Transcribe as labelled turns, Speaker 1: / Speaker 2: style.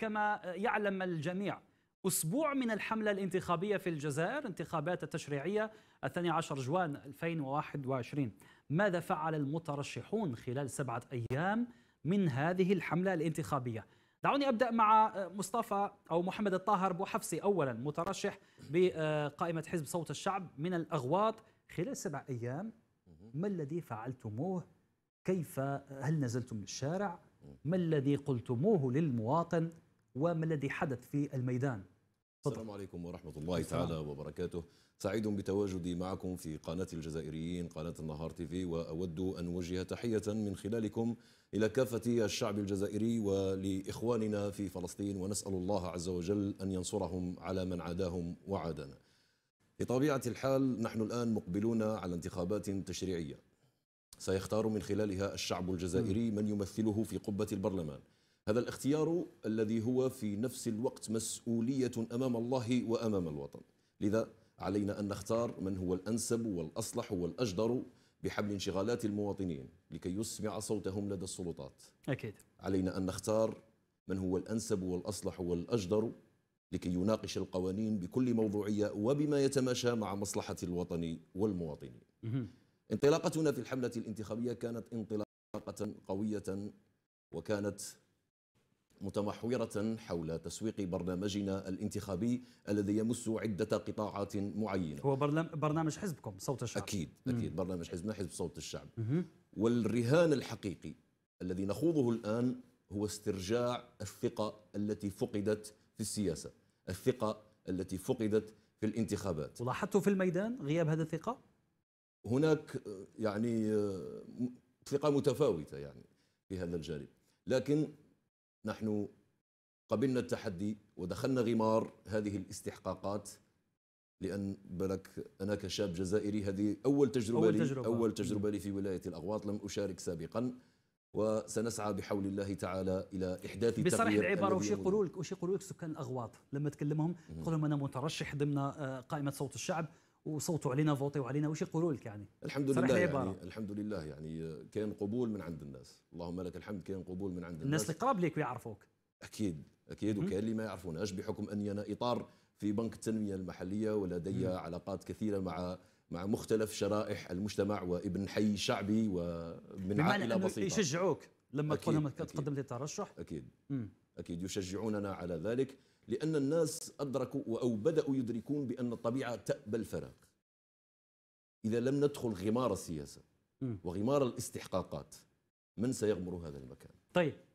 Speaker 1: كما يعلم الجميع أسبوع من الحملة الانتخابية في الجزائر انتخابات التشريعية الثاني عشر جوان 2021 ماذا فعل المترشحون خلال سبعة أيام من هذه الحملة الانتخابية دعوني أبدأ مع مصطفى أو محمد الطاهر بوحفصي أولا مترشح بقائمة حزب صوت الشعب من الأغواط خلال سبع أيام ما الذي فعلتموه كيف هل نزلتم للشارع ما الذي قلتموه للمواطن وما الذي حدث في الميدان
Speaker 2: فضل. السلام عليكم ورحمة الله السلام. تعالى وبركاته سعيد بتواجدي معكم في قناة الجزائريين قناة النهار تيفي وأود أن أوجه تحية من خلالكم إلى كافة الشعب الجزائري ولإخواننا في فلسطين ونسأل الله عز وجل أن ينصرهم على من عاداهم وعادنا بطبيعة الحال نحن الآن مقبلون على انتخابات تشريعية سيختار من خلالها الشعب الجزائري من يمثله في قبة البرلمان هذا الاختيار الذي هو في نفس الوقت مسؤولية أمام الله وأمام الوطن لذا علينا أن نختار من هو الأنسب والأصلح والأجدر بحبل انشغالات المواطنين لكي يسمع صوتهم لدى السلطات أكيد علينا أن نختار من هو الأنسب والأصلح والأجدر لكي يناقش القوانين بكل موضوعية وبما يتماشى مع مصلحة الوطن والمواطنين انطلاقتنا في الحملة الانتخابية كانت انطلاقة قوية وكانت متمحورة حول تسويق برنامجنا الانتخابي الذي يمس عدة قطاعات معينة هو برنامج حزبكم صوت الشعب أكيد أكيد برنامج حزبنا حزب صوت الشعب والرهان الحقيقي الذي نخوضه الآن هو استرجاع الثقة التي فقدت في السياسة الثقة التي فقدت في الانتخابات ولاحظتوا في الميدان غياب هذا الثقة؟ هناك يعني ثقة متفاوتة يعني في هذا الجانب لكن نحن قبلنا التحدي ودخلنا غمار هذه الاستحقاقات لان بالك انا كشاب جزائري هذه اول تجربه اول تجربه, لي أول تجربة لي في ولايه الاغواط لم اشارك سابقا وسنسعى بحول الله تعالى الى احداث بصراحه العباره وش يقولوا
Speaker 1: لك وش يقولوا لك سكان الاغواط لما تكلمهم تقول لهم انا مترشح ضمن آه، قائمه صوت الشعب وصوتوا علينا فوتوا علينا واش يقولوا لك يعني الحمد لله يعني عبارة.
Speaker 2: الحمد لله يعني كان قبول من عند الناس اللهم لك الحمد كان قبول من عند الناس الناس اللي
Speaker 1: قراب ليك ويعرفوك
Speaker 2: اكيد اكيد وكاين اللي ما يعرفوناش بحكم اني انا اطار في بنك التنميه المحليه ولدي علاقات كثيره مع مع مختلف شرائح المجتمع وابن حي شعبي ومن عائله بسيطه يشجعوك لما تقول لهم تقدم لي ترشح اكيد مم. اكيد يشجعوننا على ذلك لأن الناس أدركوا أو بدأوا يدركون بأن الطبيعة تأبى الفراغ إذا لم ندخل غمار السياسة وغمار الاستحقاقات من سيغمر هذا المكان
Speaker 1: طيب